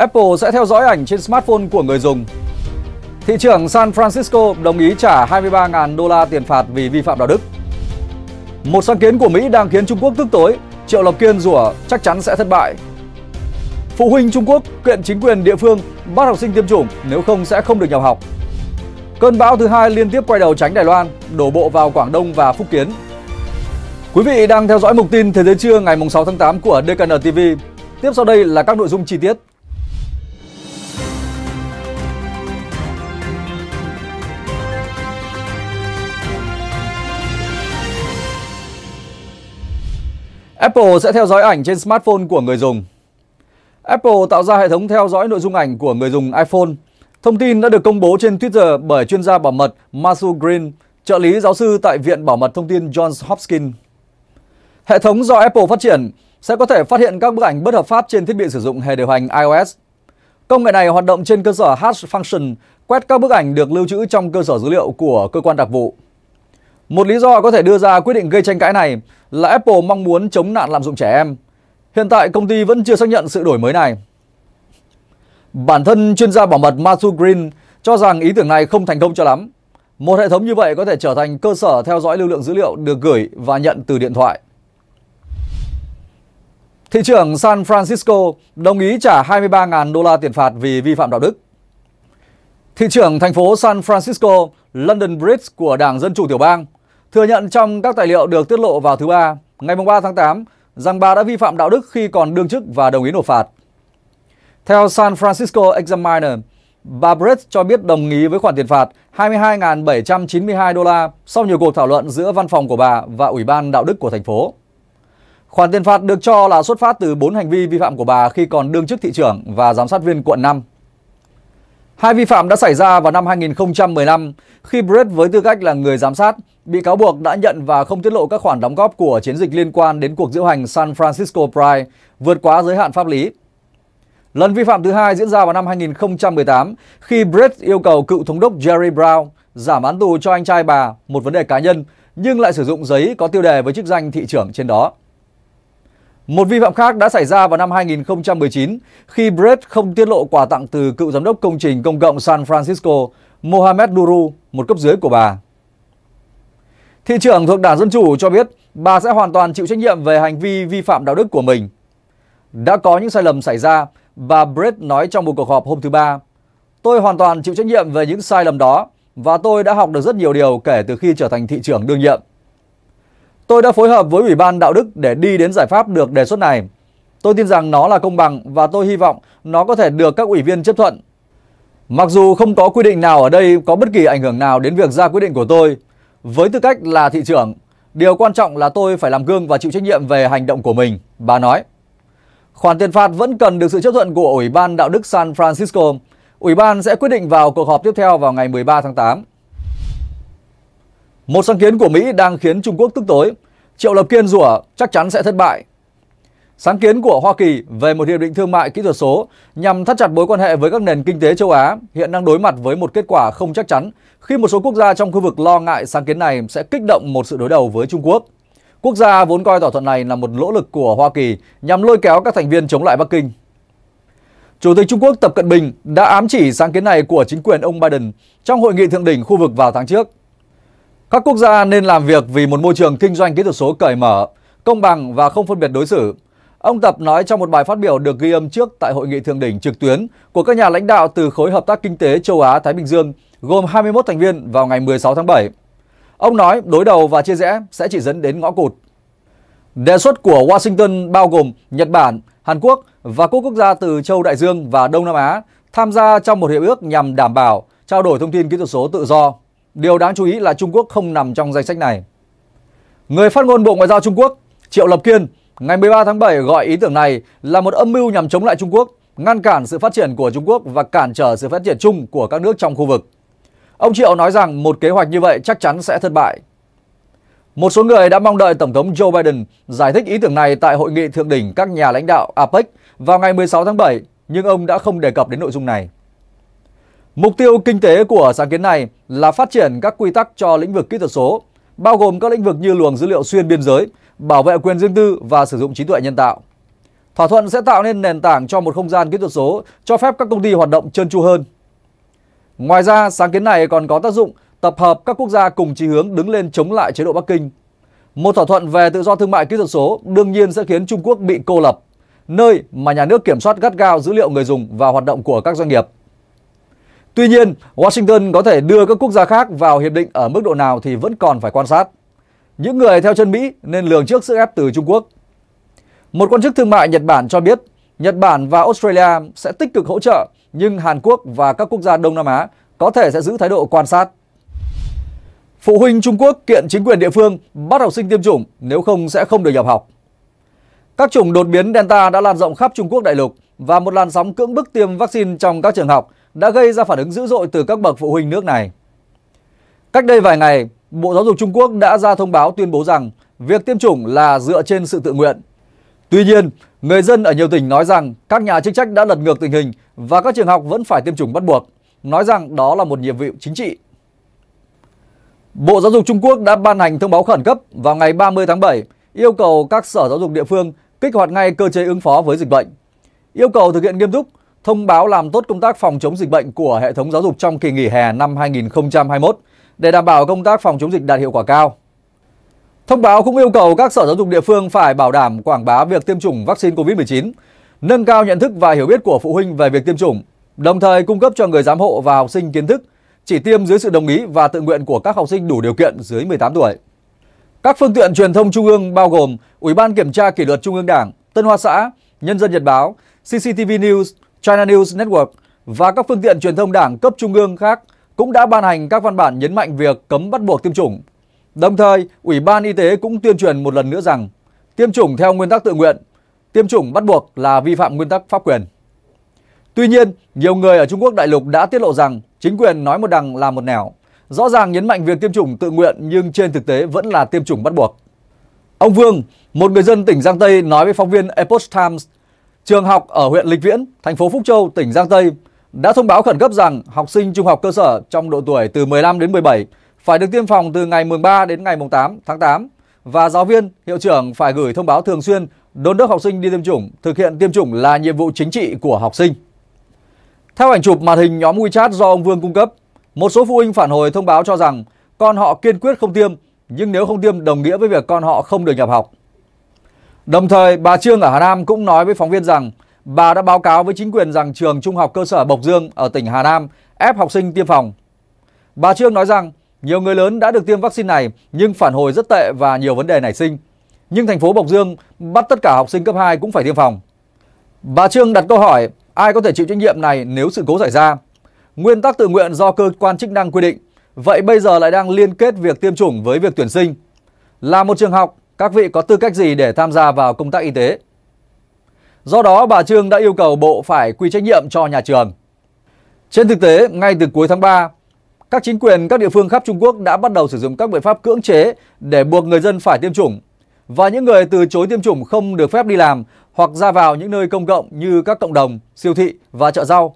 Apple sẽ theo dõi ảnh trên smartphone của người dùng. Thị trưởng San Francisco đồng ý trả 23.000 đô la tiền phạt vì vi phạm đạo đức. Một sáng kiến của Mỹ đang khiến Trung Quốc tức tối, Triệu Lộc Kiên rủa chắc chắn sẽ thất bại. Phụ huynh Trung Quốc kiện chính quyền địa phương bắt học sinh tiêm chủng nếu không sẽ không được nhập học. Cơn bão thứ hai liên tiếp quay đầu tránh Đài Loan, đổ bộ vào Quảng Đông và Phúc Kiến. Quý vị đang theo dõi mục tin Thế giới trưa ngày 6 tháng 8 của DKN TV. Tiếp sau đây là các nội dung chi tiết. Apple sẽ theo dõi ảnh trên smartphone của người dùng. Apple tạo ra hệ thống theo dõi nội dung ảnh của người dùng iPhone. Thông tin đã được công bố trên Twitter bởi chuyên gia bảo mật Matthew Green, trợ lý giáo sư tại Viện Bảo mật Thông tin Johns Hopkins. Hệ thống do Apple phát triển sẽ có thể phát hiện các bức ảnh bất hợp pháp trên thiết bị sử dụng hệ điều hành iOS. Công nghệ này hoạt động trên cơ sở hash function, quét các bức ảnh được lưu trữ trong cơ sở dữ liệu của cơ quan đặc vụ. Một lý do có thể đưa ra quyết định gây tranh cãi này là Apple mong muốn chống nạn lạm dụng trẻ em. Hiện tại công ty vẫn chưa xác nhận sự đổi mới này. Bản thân chuyên gia bảo mật Matthew Green cho rằng ý tưởng này không thành công cho lắm. Một hệ thống như vậy có thể trở thành cơ sở theo dõi lưu lượng dữ liệu được gửi và nhận từ điện thoại. Thị trưởng San Francisco đồng ý trả 23.000 đô la tiền phạt vì vi phạm đạo đức. Thị trưởng thành phố San Francisco, London Bridge của Đảng Dân Chủ Tiểu bang thừa nhận trong các tài liệu được tiết lộ vào thứ Ba, ngày 3 tháng 8, rằng bà đã vi phạm đạo đức khi còn đương chức và đồng ý nộp phạt. Theo San Francisco Examiner, bà Brett cho biết đồng ý với khoản tiền phạt 22.792 đô la sau nhiều cuộc thảo luận giữa văn phòng của bà và Ủy ban Đạo đức của thành phố. Khoản tiền phạt được cho là xuất phát từ 4 hành vi vi phạm của bà khi còn đương chức thị trưởng và giám sát viên quận 5. Hai vi phạm đã xảy ra vào năm 2015 khi Brett với tư cách là người giám sát, bị cáo buộc đã nhận và không tiết lộ các khoản đóng góp của chiến dịch liên quan đến cuộc diễu hành San Francisco Pride vượt quá giới hạn pháp lý. Lần vi phạm thứ hai diễn ra vào năm 2018 khi Brett yêu cầu cựu thống đốc Jerry Brown giảm án tù cho anh trai bà một vấn đề cá nhân nhưng lại sử dụng giấy có tiêu đề với chức danh thị trưởng trên đó. Một vi phạm khác đã xảy ra vào năm 2019 khi Brett không tiết lộ quà tặng từ cựu giám đốc công trình công cộng San Francisco Mohamed Duru, một cấp dưới của bà. Thị trưởng thuộc Đảng Dân Chủ cho biết bà sẽ hoàn toàn chịu trách nhiệm về hành vi vi phạm đạo đức của mình. Đã có những sai lầm xảy ra, bà Brett nói trong một cuộc họp hôm thứ Ba. Tôi hoàn toàn chịu trách nhiệm về những sai lầm đó và tôi đã học được rất nhiều điều kể từ khi trở thành thị trưởng đương nhiệm. Tôi đã phối hợp với Ủy ban Đạo đức để đi đến giải pháp được đề xuất này. Tôi tin rằng nó là công bằng và tôi hy vọng nó có thể được các ủy viên chấp thuận. Mặc dù không có quy định nào ở đây có bất kỳ ảnh hưởng nào đến việc ra quyết định của tôi, với tư cách là thị trưởng, điều quan trọng là tôi phải làm gương và chịu trách nhiệm về hành động của mình, bà nói. Khoản tiền phạt vẫn cần được sự chấp thuận của Ủy ban Đạo đức San Francisco. Ủy ban sẽ quyết định vào cuộc họp tiếp theo vào ngày 13 tháng 8. Một sáng kiến của Mỹ đang khiến Trung Quốc tức tối. Triệu Lập Kiên rủa chắc chắn sẽ thất bại. Sáng kiến của Hoa Kỳ về một hiệp định thương mại kỹ thuật số nhằm thắt chặt mối quan hệ với các nền kinh tế châu Á hiện đang đối mặt với một kết quả không chắc chắn khi một số quốc gia trong khu vực lo ngại sáng kiến này sẽ kích động một sự đối đầu với Trung Quốc. Quốc gia vốn coi thỏa thuận này là một nỗ lực của Hoa Kỳ nhằm lôi kéo các thành viên chống lại Bắc Kinh. Chủ tịch Trung Quốc Tập Cận Bình đã ám chỉ sáng kiến này của chính quyền ông Biden trong hội nghị thượng đỉnh khu vực vào tháng trước. Các quốc gia nên làm việc vì một môi trường kinh doanh kỹ thuật số cởi mở, công bằng và không phân biệt đối xử. Ông Tập nói trong một bài phát biểu được ghi âm trước tại hội nghị thượng đỉnh trực tuyến của các nhà lãnh đạo từ khối hợp tác kinh tế châu Á Thái Bình Dương gồm 21 thành viên vào ngày 16 tháng 7. Ông nói đối đầu và chia rẽ sẽ chỉ dẫn đến ngõ cụt. Đề xuất của Washington bao gồm Nhật Bản, Hàn Quốc và các quốc gia từ châu Đại Dương và Đông Nam Á tham gia trong một hiệp ước nhằm đảm bảo trao đổi thông tin kỹ thuật số tự do Điều đáng chú ý là Trung Quốc không nằm trong danh sách này. Người phát ngôn Bộ Ngoại giao Trung Quốc Triệu Lập Kiên ngày 13 tháng 7 gọi ý tưởng này là một âm mưu nhằm chống lại Trung Quốc, ngăn cản sự phát triển của Trung Quốc và cản trở sự phát triển chung của các nước trong khu vực. Ông Triệu nói rằng một kế hoạch như vậy chắc chắn sẽ thất bại. Một số người đã mong đợi Tổng thống Joe Biden giải thích ý tưởng này tại hội nghị thượng đỉnh các nhà lãnh đạo APEC vào ngày 16 tháng 7, nhưng ông đã không đề cập đến nội dung này. Mục tiêu kinh tế của sáng kiến này là phát triển các quy tắc cho lĩnh vực kỹ thuật số, bao gồm các lĩnh vực như luồng dữ liệu xuyên biên giới, bảo vệ quyền riêng tư và sử dụng trí tuệ nhân tạo. Thỏa thuận sẽ tạo nên nền tảng cho một không gian kỹ thuật số cho phép các công ty hoạt động trơn tru hơn. Ngoài ra, sáng kiến này còn có tác dụng tập hợp các quốc gia cùng chí hướng đứng lên chống lại chế độ Bắc Kinh. Một thỏa thuận về tự do thương mại kỹ thuật số đương nhiên sẽ khiến Trung Quốc bị cô lập, nơi mà nhà nước kiểm soát gắt gao dữ liệu người dùng và hoạt động của các doanh nghiệp. Tuy nhiên, Washington có thể đưa các quốc gia khác vào hiệp định ở mức độ nào thì vẫn còn phải quan sát. Những người theo chân Mỹ nên lường trước sức ép từ Trung Quốc. Một quan chức thương mại Nhật Bản cho biết Nhật Bản và Australia sẽ tích cực hỗ trợ nhưng Hàn Quốc và các quốc gia Đông Nam Á có thể sẽ giữ thái độ quan sát. Phụ huynh Trung Quốc kiện chính quyền địa phương bắt học sinh tiêm chủng nếu không sẽ không được nhập học. Các chủng đột biến Delta đã lan rộng khắp Trung Quốc đại lục và một làn sóng cưỡng bức tiêm vaccine trong các trường học đã gây ra phản ứng dữ dội từ các bậc phụ huynh nước này. Cách đây vài ngày, Bộ Giáo dục Trung Quốc đã ra thông báo tuyên bố rằng việc tiêm chủng là dựa trên sự tự nguyện. Tuy nhiên, người dân ở nhiều tỉnh nói rằng các nhà chức trách đã lật ngược tình hình và các trường học vẫn phải tiêm chủng bắt buộc, nói rằng đó là một nhiệm vụ chính trị. Bộ Giáo dục Trung Quốc đã ban hành thông báo khẩn cấp vào ngày 30 tháng 7 yêu cầu các sở giáo dục địa phương kích hoạt ngay cơ chế ứng phó với dịch bệnh. Yêu cầu thực hiện nghiêm túc thông báo làm tốt công tác phòng chống dịch bệnh của hệ thống giáo dục trong kỳ nghỉ hè năm 2021 để đảm bảo công tác phòng chống dịch đạt hiệu quả cao. Thông báo cũng yêu cầu các sở giáo dục địa phương phải bảo đảm quảng bá việc tiêm chủng vaccine COVID-19, nâng cao nhận thức và hiểu biết của phụ huynh về việc tiêm chủng, đồng thời cung cấp cho người giám hộ và học sinh kiến thức chỉ tiêm dưới sự đồng ý và tự nguyện của các học sinh đủ điều kiện dưới 18 tuổi. Các phương tiện truyền thông trung ương bao gồm Ủy ban Kiểm tra Kỷ luật Trung ương Đảng, Tân Hoa Xã, Nhân dân Nhật Báo, CCTV News, China News Network và các phương tiện truyền thông đảng cấp trung ương khác cũng đã ban hành các văn bản nhấn mạnh việc cấm bắt buộc tiêm chủng. Đồng thời, Ủy ban Y tế cũng tuyên truyền một lần nữa rằng tiêm chủng theo nguyên tắc tự nguyện, tiêm chủng bắt buộc là vi phạm nguyên tắc pháp quyền. Tuy nhiên, nhiều người ở Trung Quốc đại lục đã tiết lộ rằng chính quyền nói một đằng làm một nẻo, rõ ràng nhấn mạnh việc tiêm chủng tự nguyện nhưng trên thực tế vẫn là tiêm chủng bắt buộc. Ông Vương, một người dân tỉnh Giang Tây nói với phóng viên Epoch Times Trường học ở huyện Lịch Viễn, thành phố Phúc Châu, tỉnh Giang Tây đã thông báo khẩn cấp rằng học sinh trung học cơ sở trong độ tuổi từ 15 đến 17 phải được tiêm phòng từ ngày mùng 3 đến ngày 8 tháng 8 và giáo viên, hiệu trưởng phải gửi thông báo thường xuyên đôn đốc học sinh đi tiêm chủng, thực hiện tiêm chủng là nhiệm vụ chính trị của học sinh. Theo ảnh chụp màn hình nhóm WeChat do ông Vương cung cấp, một số phụ huynh phản hồi thông báo cho rằng con họ kiên quyết không tiêm, nhưng nếu không tiêm đồng nghĩa với việc con họ không được nhập học. Đồng thời, bà Trương ở Hà Nam cũng nói với phóng viên rằng bà đã báo cáo với chính quyền rằng trường trung học cơ sở Bộc Dương ở tỉnh Hà Nam ép học sinh tiêm phòng. Bà Trương nói rằng nhiều người lớn đã được tiêm vaccine này nhưng phản hồi rất tệ và nhiều vấn đề nảy sinh. Nhưng thành phố Bộc Dương bắt tất cả học sinh cấp 2 cũng phải tiêm phòng. Bà Trương đặt câu hỏi ai có thể chịu trách nhiệm này nếu sự cố xảy ra. Nguyên tắc tự nguyện do cơ quan chức năng quy định. Vậy bây giờ lại đang liên kết việc tiêm chủng với việc tuyển sinh. Là một trường học, các vị có tư cách gì để tham gia vào công tác y tế. Do đó, bà Trương đã yêu cầu bộ phải quy trách nhiệm cho nhà trường. Trên thực tế, ngay từ cuối tháng 3, các chính quyền các địa phương khắp Trung Quốc đã bắt đầu sử dụng các biện pháp cưỡng chế để buộc người dân phải tiêm chủng. Và những người từ chối tiêm chủng không được phép đi làm hoặc ra vào những nơi công cộng như các cộng đồng, siêu thị và chợ rau.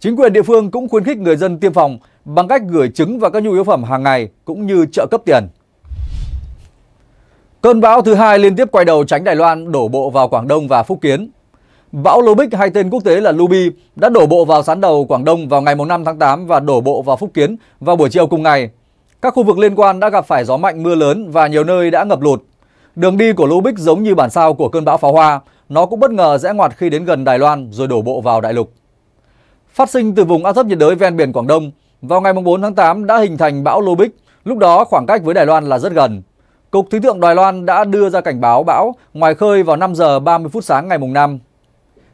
Chính quyền địa phương cũng khuyến khích người dân tiêm phòng bằng cách gửi trứng và các nhu yếu phẩm hàng ngày cũng như trợ cấp tiền. Cơn bão thứ hai liên tiếp quay đầu tránh Đài Loan đổ bộ vào Quảng Đông và Phúc Kiến. Bão Lubic hay tên quốc tế là Lubi đã đổ bộ vào sán đầu Quảng Đông vào ngày 5 tháng 8 và đổ bộ vào Phúc Kiến vào buổi chiều cùng ngày. Các khu vực liên quan đã gặp phải gió mạnh mưa lớn và nhiều nơi đã ngập lụt. Đường đi của Lubic giống như bản sao của cơn bão pháo hoa, nó cũng bất ngờ rẽ ngoặt khi đến gần Đài Loan rồi đổ bộ vào đại lục. Phát sinh từ vùng áp thấp nhiệt đới ven biển Quảng Đông, vào ngày 4 tháng 8 đã hình thành bão Lubic. lúc đó khoảng cách với Đài Loan là rất gần. Cục Khí tượng Đài Loan đã đưa ra cảnh báo bão ngoài khơi vào 5 giờ 30 phút sáng ngày mùng 5.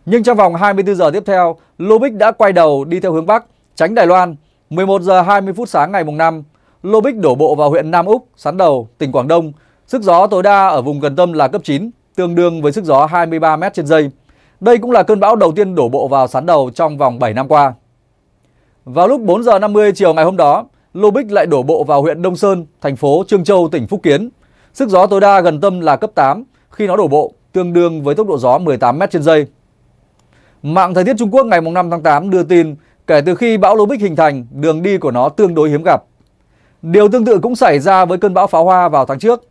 Nhưng trong vòng 24 giờ tiếp theo, Lobik đã quay đầu đi theo hướng Bắc, tránh Đài Loan. 11 giờ 20 phút sáng ngày mùng 5, Lobik đổ bộ vào huyện Nam Úc, Sán Đầu, tỉnh Quảng Đông. Sức gió tối đa ở vùng gần tâm là cấp 9, tương đương với sức gió 23 m trên giây. Đây cũng là cơn bão đầu tiên đổ bộ vào Sán Đầu trong vòng 7 năm qua. Vào lúc 4 giờ 50 chiều ngày hôm đó, Lobik lại đổ bộ vào huyện Đông Sơn, thành phố Trương Châu, tỉnh Phúc Kiến. Sức gió tối đa gần tâm là cấp 8 khi nó đổ bộ, tương đương với tốc độ gió 18 m trên giây. Mạng thời tiết Trung Quốc ngày 5 tháng 8 đưa tin kể từ khi bão Lô Bích hình thành, đường đi của nó tương đối hiếm gặp. Điều tương tự cũng xảy ra với cơn bão pháo hoa vào tháng trước.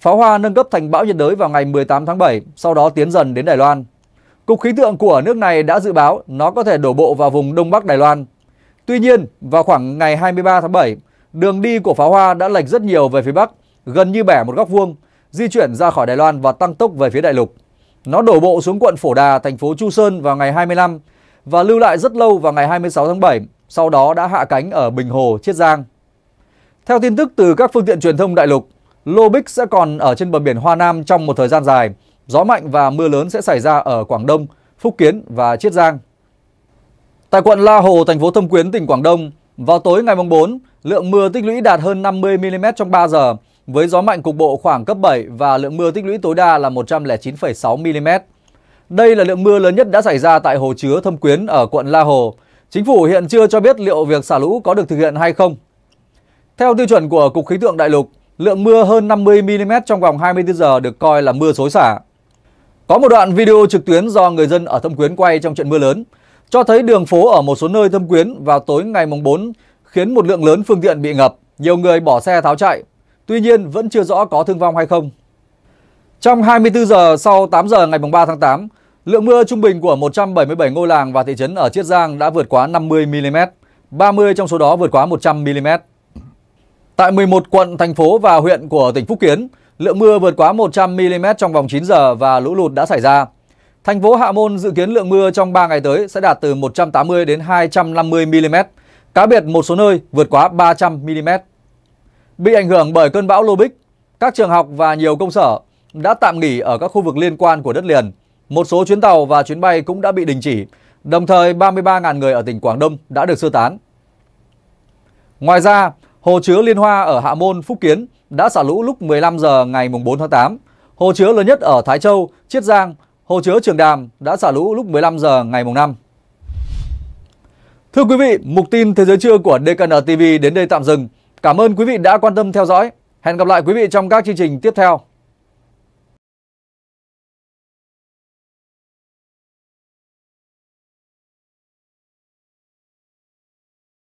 Pháo hoa nâng cấp thành bão nhiệt đới vào ngày 18 tháng 7, sau đó tiến dần đến Đài Loan. Cục khí tượng của nước này đã dự báo nó có thể đổ bộ vào vùng Đông Bắc Đài Loan. Tuy nhiên, vào khoảng ngày 23 tháng 7, đường đi của pháo hoa đã lệch rất nhiều về phía Bắc gần như bẻ một góc vuông, di chuyển ra khỏi Đài Loan và tăng tốc về phía đại lục. Nó đổ bộ xuống quận Phổ Đà, thành phố Chu Sơn vào ngày 25 và lưu lại rất lâu vào ngày 26 tháng 7, sau đó đã hạ cánh ở Bình Hồ, Chiết Giang. Theo tin tức từ các phương tiện truyền thông đại lục, Lô Bích sẽ còn ở trên bờ biển Hoa Nam trong một thời gian dài. Gió mạnh và mưa lớn sẽ xảy ra ở Quảng Đông, Phúc Kiến và Chiết Giang. Tại quận La Hồ, thành phố Thâm Quyến, tỉnh Quảng Đông, vào tối ngày 4, lượng mưa tích lũy đạt hơn 50mm trong 3 giờ, với gió mạnh cục bộ khoảng cấp 7 và lượng mưa tích lũy tối đa là 109,6 mm. Đây là lượng mưa lớn nhất đã xảy ra tại hồ chứa Thâm Quyến ở quận La Hồ. Chính phủ hiện chưa cho biết liệu việc xả lũ có được thực hiện hay không. Theo tiêu chuẩn của Cục Khí tượng Đại lục, lượng mưa hơn 50 mm trong vòng 24 giờ được coi là mưa xối xả. Có một đoạn video trực tuyến do người dân ở Thâm Quyến quay trong trận mưa lớn cho thấy đường phố ở một số nơi Thâm Quyến vào tối ngày mùng 4 khiến một lượng lớn phương tiện bị ngập, nhiều người bỏ xe tháo chạy. Tuy nhiên vẫn chưa rõ có thương vong hay không. Trong 24 giờ sau 8 giờ ngày 3 tháng 8, lượng mưa trung bình của 177 ngôi làng và thị trấn ở Chiết Giang đã vượt quá 50mm, 30 trong số đó vượt quá 100mm. Tại 11 quận, thành phố và huyện của tỉnh Phúc Kiến, lượng mưa vượt quá 100mm trong vòng 9 giờ và lũ lụt đã xảy ra. Thành phố Hạ Môn dự kiến lượng mưa trong 3 ngày tới sẽ đạt từ 180 đến 250mm, cá biệt một số nơi vượt quá 300mm. Bị ảnh hưởng bởi cơn bão Lobic, các trường học và nhiều công sở đã tạm nghỉ ở các khu vực liên quan của đất liền. Một số chuyến tàu và chuyến bay cũng đã bị đình chỉ. Đồng thời 33.000 người ở tỉnh Quảng Đông đã được sơ tán. Ngoài ra, hồ chứa Liên Hoa ở Hạ Môn, Phúc Kiến đã xả lũ lúc 15 giờ ngày 4 tháng 8. Hồ chứa lớn nhất ở Thái Châu, Chiết Giang, hồ chứa Trường Đàm đã xả lũ lúc 15 giờ ngày 5. Thưa quý vị, mục tin thế giới trưa của DKN TV đến đây tạm dừng. Cảm ơn quý vị đã quan tâm theo dõi. Hẹn gặp lại quý vị trong các chương trình tiếp theo.